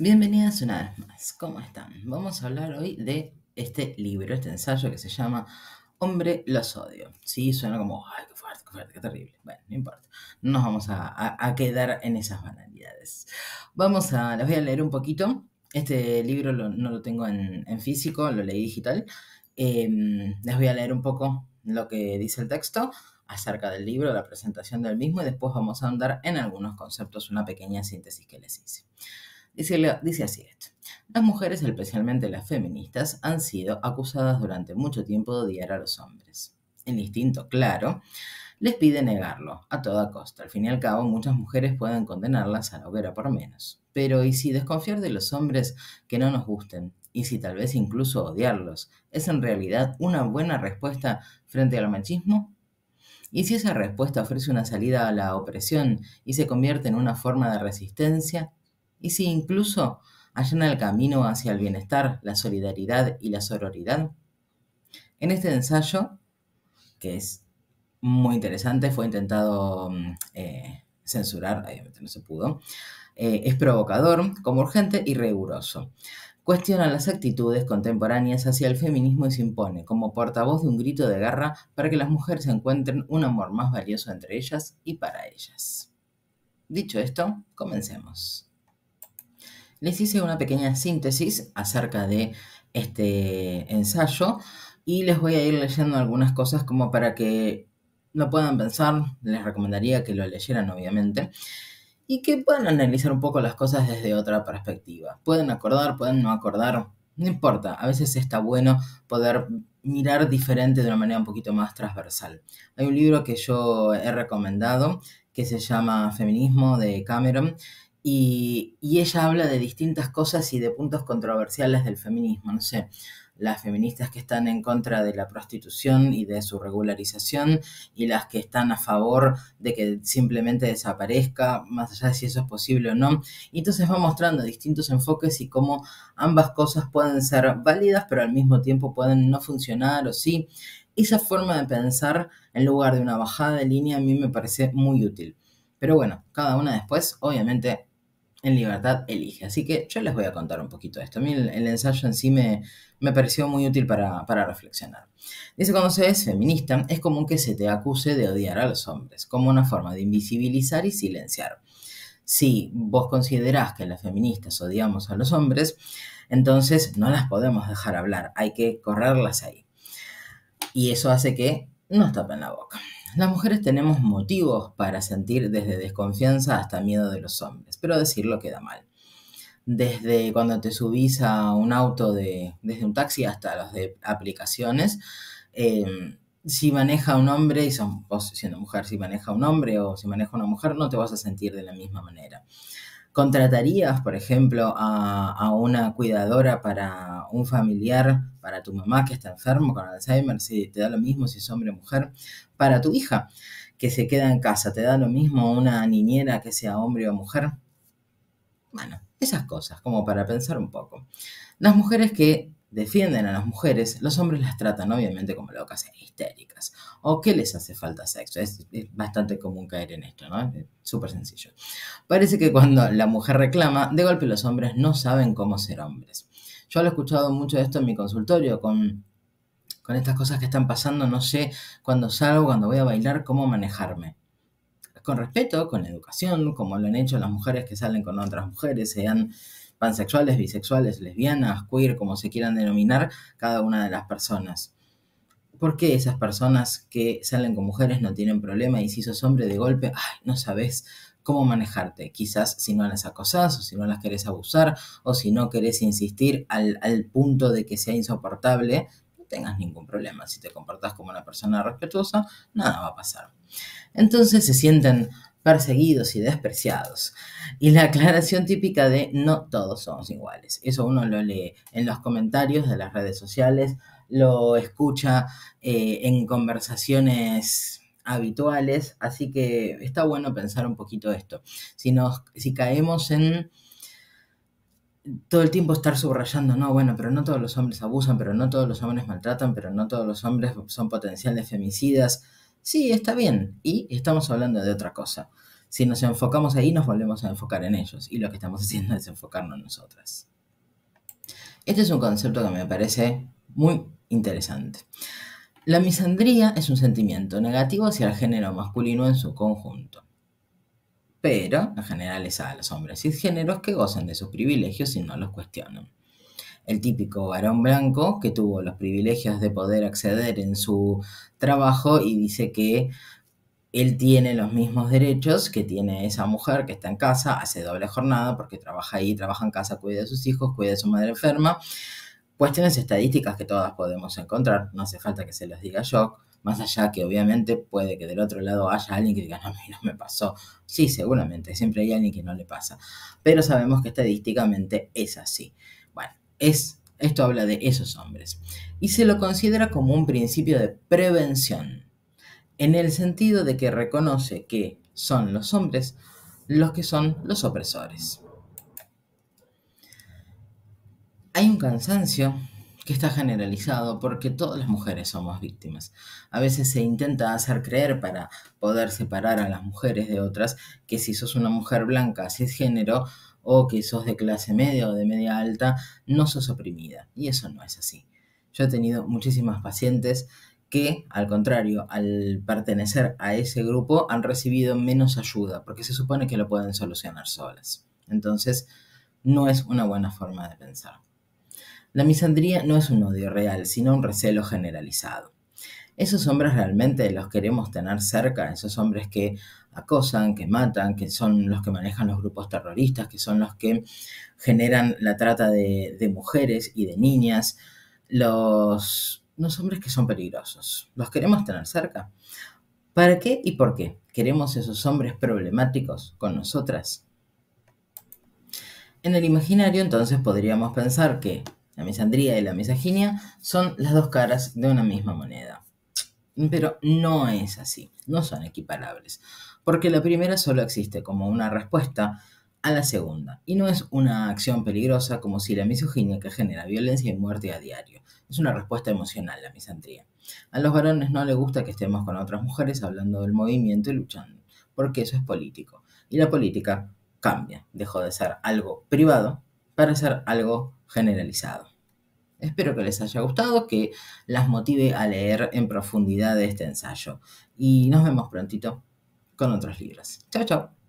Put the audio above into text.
bienvenidas una vez más. ¿Cómo están? Vamos a hablar hoy de este libro, este ensayo que se llama Hombre, los odio. Sí, suena como, ay, qué fuerte, qué terrible. Bueno, no importa. No nos vamos a, quedar en esas banalidades. Vamos a, les voy a leer un poquito. Este libro no lo tengo en, físico, lo leí digital. Em, les voy a leer un poco lo que dice el texto acerca del libro, la presentación del mismo y después vamos a andar en algunos conceptos, una pequeña síntesis que les hice. Dice, así esto. Las mujeres, especialmente las feministas, han sido acusadas durante mucho tiempo de odiar a los hombres. El instinto, claro, les pide negarlo, a toda costa. Al fin y al cabo, muchas mujeres pueden condenarlas a la hoguera por menos. Pero ¿y si desconfiar de los hombres que no nos gusten? ¿Y si tal vez incluso odiarlos? ¿Es en realidad una buena respuesta frente al machismo? ¿Y si esa respuesta ofrece una salida a la opresión y se convierte en una forma de resistencia? y si incluso allana el camino hacia el bienestar, la solidaridad y la sororidad. En este ensayo, que es muy interesante, fue intentado mm, eh, censurar, obviamente no se pudo, eh, es provocador, como urgente y riguroso. Cuestiona las actitudes contemporáneas hacia el feminismo y se impone como portavoz de un grito de guerra para que las mujeres encuentren un amor más valioso entre ellas y para ellas. Dicho esto, comencemos les hice una pequeña síntesis acerca de este ensayo y les voy a ir leyendo algunas cosas como para que lo puedan pensar, les recomendaría que lo leyeran obviamente y que puedan analizar un poco las cosas desde otra perspectiva. Pueden acordar, pueden no acordar, no importa, a veces está bueno poder mirar diferente de una manera un poquito más transversal. Hay un libro que yo he recomendado que se llama Feminismo de Cameron y, ella habla de distintas cosas y de puntos controversiales del feminismo, no sé, las feministas que están en contra de la prostitución y de su regularización y las que están a favor de que simplemente desaparezca, más allá de si eso es posible o no. Y entonces va mostrando distintos enfoques y cómo ambas cosas pueden ser válidas, pero al mismo tiempo pueden no funcionar o sí. Esa forma de pensar en lugar de una bajada de línea a mí me parece muy útil. Pero bueno, cada una después, obviamente, en libertad elige. Así que yo les voy a contar un poquito de esto. A mí el, ensayo en sí me, pareció muy útil para, reflexionar. Dice, cuando se es feminista, es común que se te acuse de odiar a los hombres, como una forma de invisibilizar y silenciar. Si vos considerás que las feministas odiamos a los hombres, entonces no las podemos dejar hablar, hay que correrlas ahí. Y eso hace que nos tapen la boca. Las mujeres tenemos motivos para sentir desde desconfianza hasta miedo de los hombres, pero decirlo queda mal. Desde cuando te subís a un auto, desde un taxi hasta los de aplicaciones, em, si maneja un hombre, y son, vos siendo mujer, si maneja un hombre o si maneja una mujer, no te vas a sentir de la misma manera. ¿Contratarías, por ejemplo, a, una cuidadora para un familiar, para tu mamá que está enfermo con Alzheimer, si te da lo mismo si es hombre o mujer, para tu hija que se queda en casa, te da lo mismo una niñera que sea hombre o mujer? Bueno, esas cosas, como para pensar un poco. Las mujeres que defienden a las mujeres, los hombres las tratan obviamente como locas e histéricas. ¿O qué les hace falta sexo? Es, bastante común caer en esto, ¿no? Es súper sencillo. Parece que cuando la mujer reclama, de golpe los hombres no saben cómo ser hombres. Yo lo he escuchado mucho de esto en mi consultorio con con estas cosas que están pasando, no sé cuando salgo, cuando voy a bailar, cómo manejarme. Con respeto, con educación, como lo han hecho las mujeres que salen con otras mujeres, se han pansexuales, bisexuales, lesbianas, queer, como se quieran denominar cada una de las personas. ¿Por qué esas personas que salen con mujeres no tienen problema y si sos hombre de golpe, no sabes cómo manejarte? Quizás si no las acosas o si no las querés abusar o si no querés insistir al, al punto de que sea insoportable, no tengas ningún problema. Si te comportás como una persona respetuosa, nada va a pasar. Entonces se sienten perseguidos y despreciados. Y la aclaración típica de no todos somos iguales. Eso uno lo lee en los comentarios de las redes sociales, lo escucha eh, en conversaciones habituales, así que está bueno pensar un poquito esto. Si, si caemos en todo el tiempo estar subrayando, no, bueno, pero no todos los hombres abusan, pero no todos los hombres maltratan, pero no todos los hombres son potenciales femicidas, Sí, está bien. Y estamos hablando de otra cosa. Si nos enfocamos ahí, nos volvemos a enfocar en ellos. Y lo que estamos haciendo es enfocarnos en nosotras. Este es un concepto que me parece muy interesante. La misandría es un sentimiento negativo hacia el género masculino en su conjunto. Pero, en general, es a los hombres y géneros que gozan de sus privilegios y no los cuestionan el típico varón blanco que tuvo los privilegios de poder acceder en su trabajo y dice que él tiene los mismos derechos que tiene esa mujer que está en casa, hace doble jornada porque trabaja ahí, trabaja en casa, cuida a sus hijos, cuida de su madre enferma. Cuestiones estadísticas que todas podemos encontrar, no hace falta que se las diga yo, más allá que obviamente puede que del otro lado haya alguien que diga, no, a no me pasó. Sí, seguramente, siempre hay alguien que no le pasa, pero sabemos que estadísticamente es así. Bueno, es, esto habla de esos hombres. Y se lo considera como un principio de prevención, en el sentido de que reconoce que son los hombres los que son los opresores. Hay un cansancio que está generalizado porque todas las mujeres somos víctimas. A veces se intenta hacer creer para poder separar a las mujeres de otras que si sos una mujer blanca, si es género, o que sos de clase media o de media alta, no sos oprimida. Y eso no es así. Yo he tenido muchísimas pacientes que, al contrario, al pertenecer a ese grupo, han recibido menos ayuda, porque se supone que lo pueden solucionar solas. Entonces, no es una buena forma de pensar. La misandría no es un odio real, sino un recelo generalizado. Esos hombres realmente los queremos tener cerca, esos hombres que acosan, que matan, que son los que manejan los grupos terroristas, que son los que generan la trata de, mujeres y de niñas, los, los hombres que son peligrosos. ¿Los queremos tener cerca? ¿Para qué y por qué queremos esos hombres problemáticos con nosotras? En el imaginario entonces podríamos pensar que la misandría y la misoginia son las dos caras de una misma moneda. Pero no es así, no son equiparables, porque la primera solo existe como una respuesta a la segunda, y no es una acción peligrosa como si la misoginia que genera violencia y muerte a diario. Es una respuesta emocional la misandría. A los varones no les gusta que estemos con otras mujeres hablando del movimiento y luchando, porque eso es político. Y la política cambia, dejó de ser algo privado para ser algo generalizado. Espero que les haya gustado, que las motive a leer en profundidad este ensayo. Y nos vemos prontito con otros libros. Chao, chao.